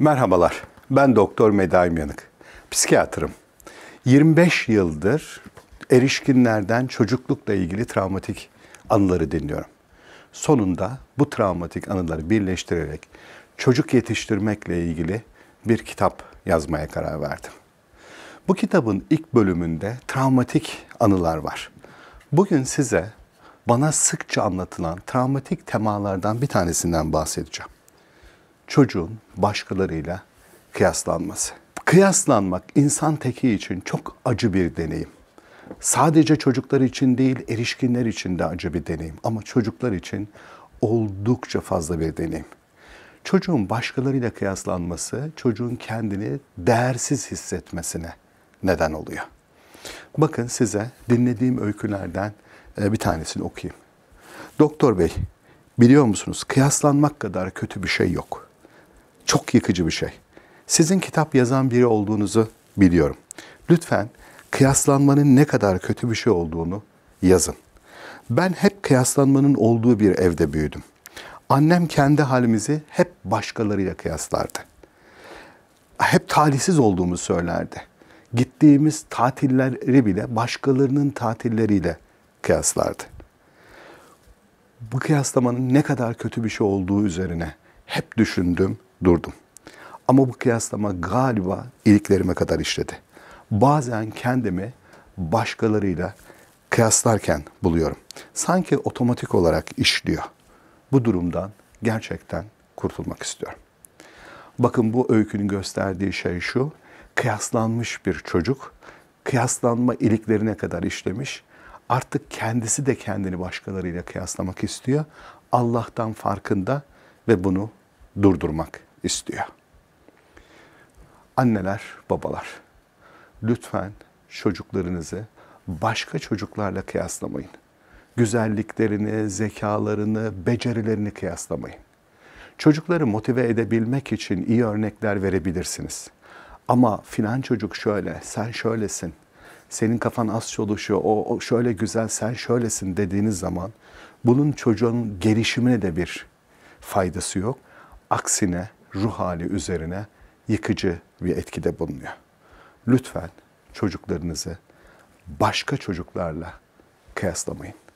Merhabalar, ben Doktor Medaim Yanık, psikiyatrım. 25 yıldır erişkinlerden çocuklukla ilgili travmatik anıları dinliyorum. Sonunda bu travmatik anıları birleştirerek çocuk yetiştirmekle ilgili bir kitap yazmaya karar verdim. Bu kitabın ilk bölümünde travmatik anılar var. Bugün size bana sıkça anlatılan travmatik temalardan bir tanesinden bahsedeceğim çocuğun başkalarıyla kıyaslanması. Kıyaslanmak insan teki için çok acı bir deneyim. Sadece çocuklar için değil, erişkinler için de acı bir deneyim ama çocuklar için oldukça fazla bir deneyim. Çocuğun başkalarıyla kıyaslanması, çocuğun kendini değersiz hissetmesine neden oluyor. Bakın size dinlediğim öykülerden e, bir tanesini okuyayım. Doktor bey, biliyor musunuz kıyaslanmak kadar kötü bir şey yok.'' çok yıkıcı bir şey. Sizin kitap yazan biri olduğunuzu biliyorum. Lütfen kıyaslanmanın ne kadar kötü bir şey olduğunu yazın. Ben hep kıyaslanmanın olduğu bir evde büyüdüm. Annem kendi halimizi hep başkalarıyla kıyaslardı. Hep talihsiz olduğumu söylerdi. Gittiğimiz tatilleri bile başkalarının tatilleriyle kıyaslardı. Bu kıyaslamanın ne kadar kötü bir şey olduğu üzerine hep düşündüm, durdum. Ama bu kıyaslama galiba iliklerime kadar işledi. Bazen kendimi başkalarıyla kıyaslarken buluyorum. Sanki otomatik olarak işliyor. Bu durumdan gerçekten kurtulmak istiyorum. Bakın bu öykünün gösterdiği şey şu. Kıyaslanmış bir çocuk, kıyaslanma iliklerine kadar işlemiş. Artık kendisi de kendini başkalarıyla kıyaslamak istiyor. Allah'tan farkında ve bunu durdurmak istiyor. Anneler, babalar, lütfen çocuklarınızı başka çocuklarla kıyaslamayın. Güzelliklerini, zekalarını, becerilerini kıyaslamayın. Çocukları motive edebilmek için iyi örnekler verebilirsiniz. Ama filan çocuk şöyle, sen şöylesin, senin kafan az çalışıyor, o, o şöyle güzel, sen şöylesin dediğiniz zaman bunun çocuğun gelişimine de bir faydası yok aksine ruh hali üzerine yıkıcı bir etkide bulunuyor. Lütfen çocuklarınızı başka çocuklarla kıyaslamayın.